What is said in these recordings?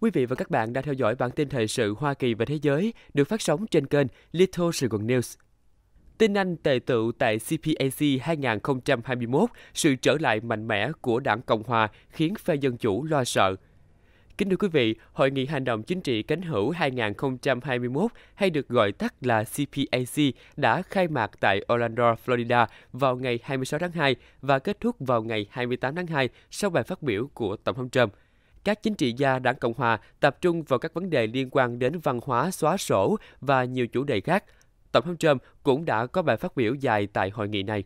Quý vị và các bạn đang theo dõi bản tin thời sự Hoa Kỳ và Thế giới được phát sóng trên kênh Little Saigon News. Tin Anh tề tựu tại CPAC 2021, sự trở lại mạnh mẽ của đảng Cộng Hòa khiến phe Dân Chủ lo sợ. Kính thưa quý vị, Hội nghị Hành động Chính trị Cánh hữu 2021 hay được gọi tắt là CPAC đã khai mạc tại Orlando, Florida vào ngày 26 tháng 2 và kết thúc vào ngày 28 tháng 2 sau bài phát biểu của Tổng thống Trump – các chính trị gia đảng Cộng Hòa tập trung vào các vấn đề liên quan đến văn hóa xóa sổ và nhiều chủ đề khác. Tổng thống Trump cũng đã có bài phát biểu dài tại hội nghị này.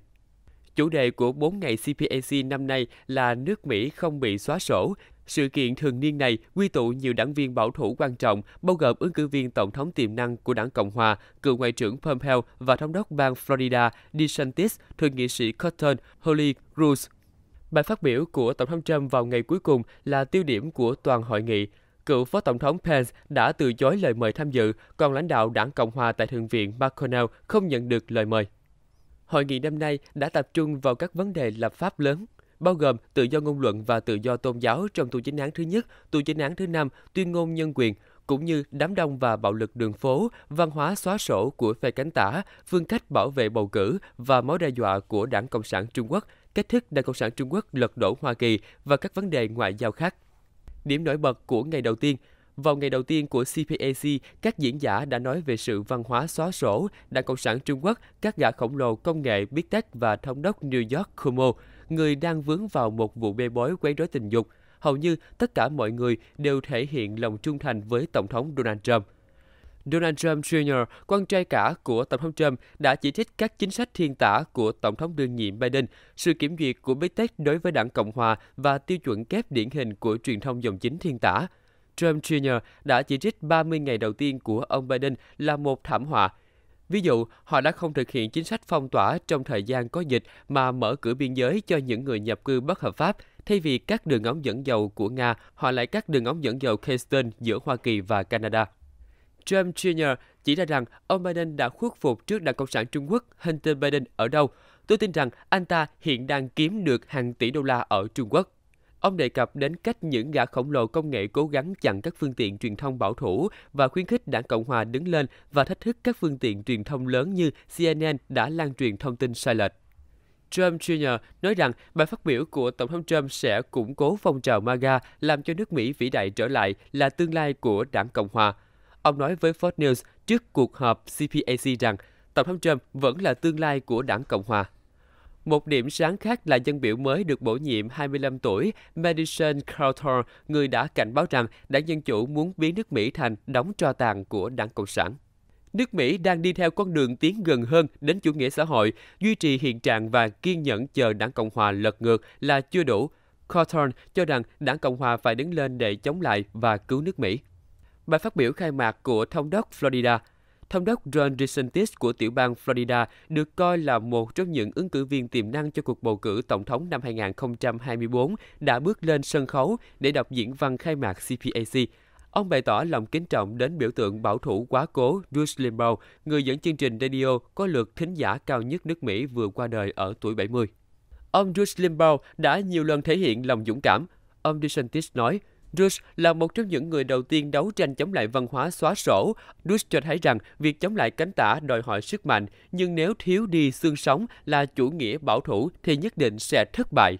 Chủ đề của 4 ngày CPAC năm nay là nước Mỹ không bị xóa sổ. Sự kiện thường niên này quy tụ nhiều đảng viên bảo thủ quan trọng, bao gồm ứng cử viên tổng thống tiềm năng của đảng Cộng hòa, cựu ngoại trưởng Pompeo và thống đốc bang Florida DeSantis, thượng nghị sĩ Cotton, Holly Cruz Bài phát biểu của Tổng thống Trump vào ngày cuối cùng là tiêu điểm của toàn hội nghị. Cựu Phó Tổng thống Pence đã từ chối lời mời tham dự, còn lãnh đạo đảng Cộng hòa tại Thượng viện McConnell không nhận được lời mời. Hội nghị năm nay đã tập trung vào các vấn đề lập pháp lớn, bao gồm tự do ngôn luận và tự do tôn giáo trong tù chính án thứ nhất, tù chính án thứ năm, tuyên ngôn nhân quyền, cũng như đám đông và bạo lực đường phố, văn hóa xóa sổ của phe cánh tả, phương cách bảo vệ bầu cử và mối đe dọa của đảng Cộng sản Trung Quốc – cách thức Đảng Cộng sản Trung Quốc lật đổ Hoa Kỳ và các vấn đề ngoại giao khác. Điểm nổi bật của ngày đầu tiên, vào ngày đầu tiên của CPAC, các diễn giả đã nói về sự văn hóa xóa sổ, Đảng Cộng sản Trung Quốc, các gã khổng lồ công nghệ Big Tech và thống đốc New York Cuomo, người đang vướng vào một vụ bê bối quấy rối tình dục. Hầu như tất cả mọi người đều thể hiện lòng trung thành với Tổng thống Donald Trump – Donald Trump Jr., con trai cả của Tổng thống Trump, đã chỉ trích các chính sách thiên tả của Tổng thống đương nhiệm Biden, sự kiểm duyệt của Big đối với đảng Cộng Hòa và tiêu chuẩn kép điển hình của truyền thông dòng chính thiên tả. Trump Jr. đã chỉ trích 30 ngày đầu tiên của ông Biden là một thảm họa. Ví dụ, họ đã không thực hiện chính sách phong tỏa trong thời gian có dịch mà mở cửa biên giới cho những người nhập cư bất hợp pháp. Thay vì các đường ống dẫn dầu của Nga, họ lại các đường ống dẫn dầu Keystone giữa Hoa Kỳ và Canada. Trump Jr. chỉ ra rằng ông Biden đã khuất phục trước Đảng Cộng sản Trung Quốc Hunter Biden ở đâu. Tôi tin rằng anh ta hiện đang kiếm được hàng tỷ đô la ở Trung Quốc. Ông đề cập đến cách những gã khổng lồ công nghệ cố gắng chặn các phương tiện truyền thông bảo thủ và khuyến khích đảng Cộng hòa đứng lên và thách thức các phương tiện truyền thông lớn như CNN đã lan truyền thông tin sai lệch. Trump Jr. nói rằng bài phát biểu của Tổng thống Trump sẽ củng cố phong trào MAGA làm cho nước Mỹ vĩ đại trở lại là tương lai của đảng Cộng hòa. Ông nói với Fox News trước cuộc họp CPAC rằng Tổng thống Trump vẫn là tương lai của đảng Cộng hòa. Một điểm sáng khác là dân biểu mới được bổ nhiệm 25 tuổi, Madison Cawthorn, người đã cảnh báo rằng đảng Dân Chủ muốn biến nước Mỹ thành đóng tro tàn của đảng Cộng sản. Nước Mỹ đang đi theo con đường tiến gần hơn đến chủ nghĩa xã hội, duy trì hiện trạng và kiên nhẫn chờ đảng Cộng hòa lật ngược là chưa đủ. Cawthorn cho rằng đảng Cộng hòa phải đứng lên để chống lại và cứu nước Mỹ. Bài phát biểu khai mạc của Thống đốc Florida Thống đốc Ron DeSantis của tiểu bang Florida được coi là một trong những ứng cử viên tiềm năng cho cuộc bầu cử tổng thống năm 2024 đã bước lên sân khấu để đọc diễn văn khai mạc CPAC. Ông bày tỏ lòng kính trọng đến biểu tượng bảo thủ quá cố Rush Limbaugh, người dẫn chương trình radio có lượt thính giả cao nhất nước Mỹ vừa qua đời ở tuổi 70. Ông Rush Limbaugh đã nhiều lần thể hiện lòng dũng cảm. Ông DeSantis nói, Rush là một trong những người đầu tiên đấu tranh chống lại văn hóa xóa sổ. Rush cho thấy rằng việc chống lại cánh tả đòi hỏi sức mạnh, nhưng nếu thiếu đi xương sống là chủ nghĩa bảo thủ thì nhất định sẽ thất bại.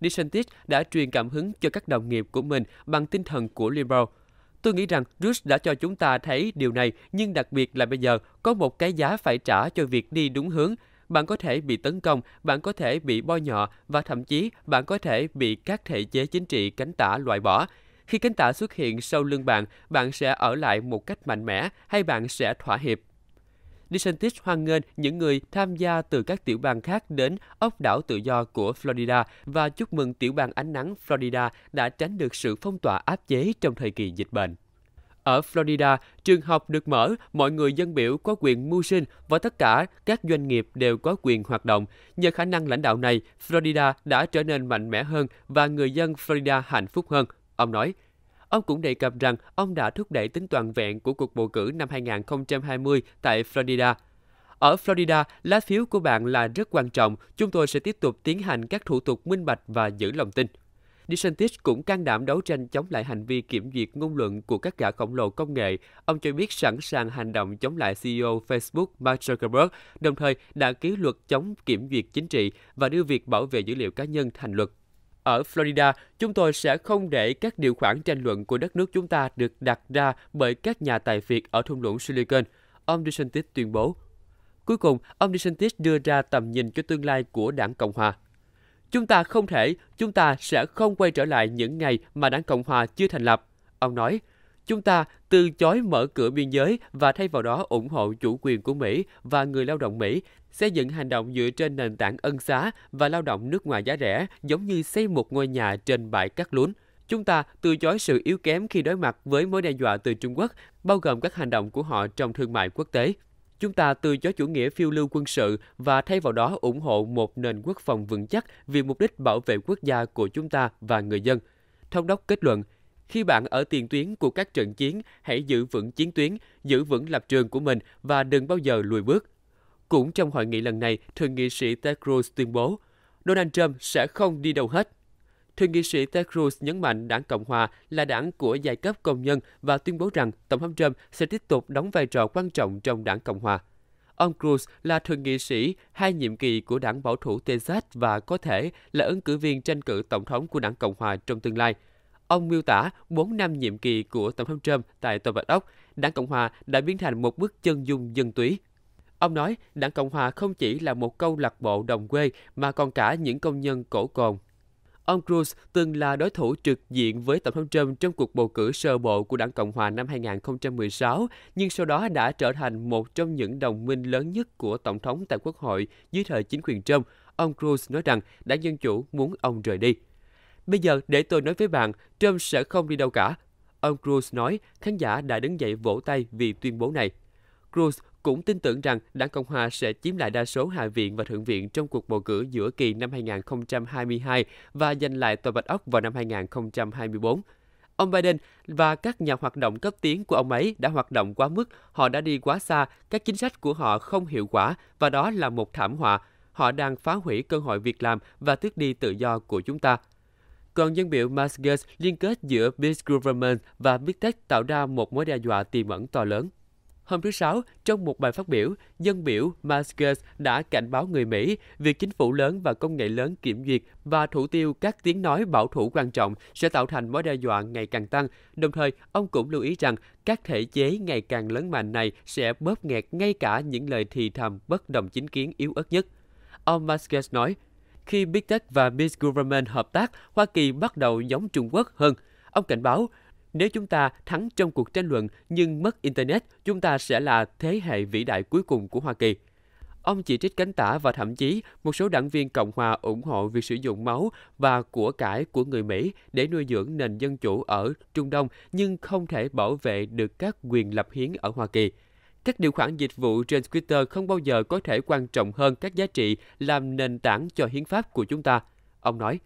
DeSantis đã truyền cảm hứng cho các đồng nghiệp của mình bằng tinh thần của Liberal. Tôi nghĩ rằng Rush đã cho chúng ta thấy điều này, nhưng đặc biệt là bây giờ có một cái giá phải trả cho việc đi đúng hướng bạn có thể bị tấn công, bạn có thể bị bôi nhọ và thậm chí bạn có thể bị các thể chế chính trị cánh tả loại bỏ. Khi cánh tả xuất hiện sau lưng bạn, bạn sẽ ở lại một cách mạnh mẽ hay bạn sẽ thỏa hiệp. DeSantis hoan nghênh những người tham gia từ các tiểu bang khác đến ốc đảo tự do của Florida và chúc mừng tiểu bang ánh nắng Florida đã tránh được sự phong tỏa áp chế trong thời kỳ dịch bệnh. Ở Florida, trường học được mở, mọi người dân biểu có quyền mưu sinh và tất cả các doanh nghiệp đều có quyền hoạt động. Nhờ khả năng lãnh đạo này, Florida đã trở nên mạnh mẽ hơn và người dân Florida hạnh phúc hơn, ông nói. Ông cũng đề cập rằng ông đã thúc đẩy tính toàn vẹn của cuộc bầu cử năm 2020 tại Florida. Ở Florida, lá phiếu của bạn là rất quan trọng. Chúng tôi sẽ tiếp tục tiến hành các thủ tục minh bạch và giữ lòng tin. DeSantis cũng can đảm đấu tranh chống lại hành vi kiểm duyệt ngôn luận của các gã khổng lồ công nghệ. Ông cho biết sẵn sàng hành động chống lại CEO Facebook Mark Zuckerberg, đồng thời đã ký luật chống kiểm duyệt chính trị và đưa việc bảo vệ dữ liệu cá nhân thành luật ở Florida, chúng tôi sẽ không để các điều khoản tranh luận của đất nước chúng ta được đặt ra bởi các nhà tài phiệt ở thung lũng Silicon, ông DeSantis tuyên bố. Cuối cùng, ông DeSantis đưa ra tầm nhìn cho tương lai của đảng Cộng hòa. Chúng ta không thể, chúng ta sẽ không quay trở lại những ngày mà đảng Cộng Hòa chưa thành lập. Ông nói, chúng ta từ chối mở cửa biên giới và thay vào đó ủng hộ chủ quyền của Mỹ và người lao động Mỹ, xây dựng hành động dựa trên nền tảng ân xá và lao động nước ngoài giá rẻ giống như xây một ngôi nhà trên bãi cát lún. Chúng ta từ chối sự yếu kém khi đối mặt với mối đe dọa từ Trung Quốc, bao gồm các hành động của họ trong thương mại quốc tế. Chúng ta từ chối chủ nghĩa phiêu lưu quân sự và thay vào đó ủng hộ một nền quốc phòng vững chắc vì mục đích bảo vệ quốc gia của chúng ta và người dân. Thông đốc kết luận, khi bạn ở tiền tuyến của các trận chiến, hãy giữ vững chiến tuyến, giữ vững lập trường của mình và đừng bao giờ lùi bước. Cũng trong hội nghị lần này, thượng nghị sĩ Ted Cruz tuyên bố, Donald Trump sẽ không đi đâu hết. Thượng nghị sĩ Ted Cruz nhấn mạnh đảng Cộng hòa là đảng của giai cấp công nhân và tuyên bố rằng Tổng thống Trump sẽ tiếp tục đóng vai trò quan trọng trong đảng Cộng hòa. Ông Cruz là thượng nghị sĩ hai nhiệm kỳ của đảng bảo thủ Texas và có thể là ứng cử viên tranh cử tổng thống của đảng Cộng hòa trong tương lai. Ông miêu tả 4 năm nhiệm kỳ của Tổng thống Trump tại Tòa Bạch Ốc, đảng Cộng hòa đã biến thành một bước chân dung dân túy. Ông nói, đảng Cộng hòa không chỉ là một câu lạc bộ đồng quê mà còn cả những công nhân cổ cồn Ông Cruz từng là đối thủ trực diện với Tổng thống Trump trong cuộc bầu cử sơ bộ của đảng Cộng hòa năm 2016, nhưng sau đó đã trở thành một trong những đồng minh lớn nhất của Tổng thống tại Quốc hội dưới thời chính quyền Trump. Ông Cruz nói rằng đảng Dân Chủ muốn ông rời đi. Bây giờ để tôi nói với bạn, Trump sẽ không đi đâu cả. Ông Cruz nói, khán giả đã đứng dậy vỗ tay vì tuyên bố này. Cruz cũng tin tưởng rằng Đảng Cộng Hòa sẽ chiếm lại đa số Hạ viện và Thượng viện trong cuộc bầu cử giữa kỳ năm 2022 và giành lại Tòa Bạch Ốc vào năm 2024. Ông Biden và các nhà hoạt động cấp tiến của ông ấy đã hoạt động quá mức, họ đã đi quá xa, các chính sách của họ không hiệu quả và đó là một thảm họa. Họ đang phá hủy cơ hội việc làm và tước đi tự do của chúng ta. Còn dân biểu Masgus liên kết giữa Big Government và Big Tech tạo ra một mối đe dọa tiềm ẩn to lớn. Hôm thứ Sáu, trong một bài phát biểu, dân biểu Maskus đã cảnh báo người Mỹ việc chính phủ lớn và công nghệ lớn kiểm duyệt và thủ tiêu các tiếng nói bảo thủ quan trọng sẽ tạo thành mối đe dọa ngày càng tăng. Đồng thời, ông cũng lưu ý rằng các thể chế ngày càng lớn mạnh này sẽ bóp nghẹt ngay cả những lời thì thầm bất đồng chính kiến yếu ớt nhất. Ông Maskus nói, khi Big Tech và Big Government hợp tác, Hoa Kỳ bắt đầu giống Trung Quốc hơn. Ông cảnh báo, nếu chúng ta thắng trong cuộc tranh luận nhưng mất Internet, chúng ta sẽ là thế hệ vĩ đại cuối cùng của Hoa Kỳ. Ông chỉ trích cánh tả và thậm chí một số đảng viên Cộng hòa ủng hộ việc sử dụng máu và của cải của người Mỹ để nuôi dưỡng nền dân chủ ở Trung Đông nhưng không thể bảo vệ được các quyền lập hiến ở Hoa Kỳ các điều khoản dịch vụ trên Twitter không bao giờ có thể quan trọng hơn các giá trị làm nền tảng cho hiến pháp của chúng ta, ông nói.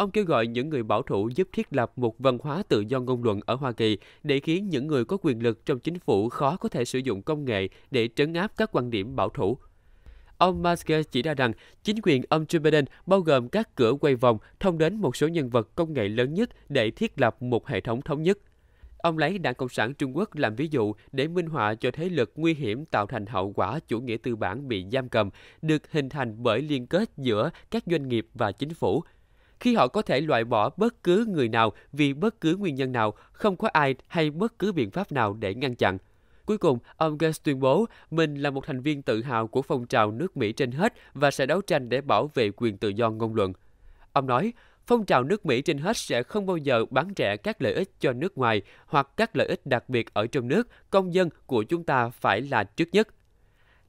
Ông kêu gọi những người bảo thủ giúp thiết lập một văn hóa tự do ngôn luận ở Hoa Kỳ để khiến những người có quyền lực trong chính phủ khó có thể sử dụng công nghệ để trấn áp các quan điểm bảo thủ. Ông Musk chỉ ra rằng chính quyền ông Joe Biden bao gồm các cửa quay vòng thông đến một số nhân vật công nghệ lớn nhất để thiết lập một hệ thống thống nhất. Ông lấy Đảng Cộng sản Trung Quốc làm ví dụ để minh họa cho thế lực nguy hiểm tạo thành hậu quả chủ nghĩa tư bản bị giam cầm, được hình thành bởi liên kết giữa các doanh nghiệp và chính phủ – khi họ có thể loại bỏ bất cứ người nào vì bất cứ nguyên nhân nào, không có ai hay bất cứ biện pháp nào để ngăn chặn. Cuối cùng, ông Gates tuyên bố mình là một thành viên tự hào của phong trào nước Mỹ trên hết và sẽ đấu tranh để bảo vệ quyền tự do ngôn luận. Ông nói, phong trào nước Mỹ trên hết sẽ không bao giờ bán rẻ các lợi ích cho nước ngoài hoặc các lợi ích đặc biệt ở trong nước, công dân của chúng ta phải là trước nhất –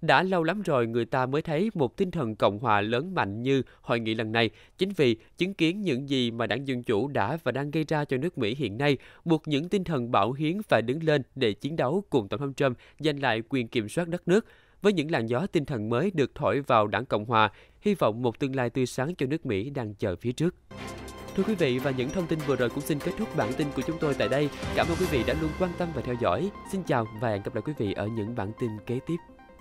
đã lâu lắm rồi người ta mới thấy một tinh thần Cộng hòa lớn mạnh như hội nghị lần này. Chính vì chứng kiến những gì mà đảng Dân Chủ đã và đang gây ra cho nước Mỹ hiện nay, buộc những tinh thần bảo hiến phải đứng lên để chiến đấu cùng Tổng thống Trump giành lại quyền kiểm soát đất nước. Với những làn gió tinh thần mới được thổi vào đảng Cộng hòa, hy vọng một tương lai tươi sáng cho nước Mỹ đang chờ phía trước. Thưa quý vị và những thông tin vừa rồi cũng xin kết thúc bản tin của chúng tôi tại đây. Cảm ơn quý vị đã luôn quan tâm và theo dõi. Xin chào và hẹn gặp lại quý vị ở những bản tin kế tiếp.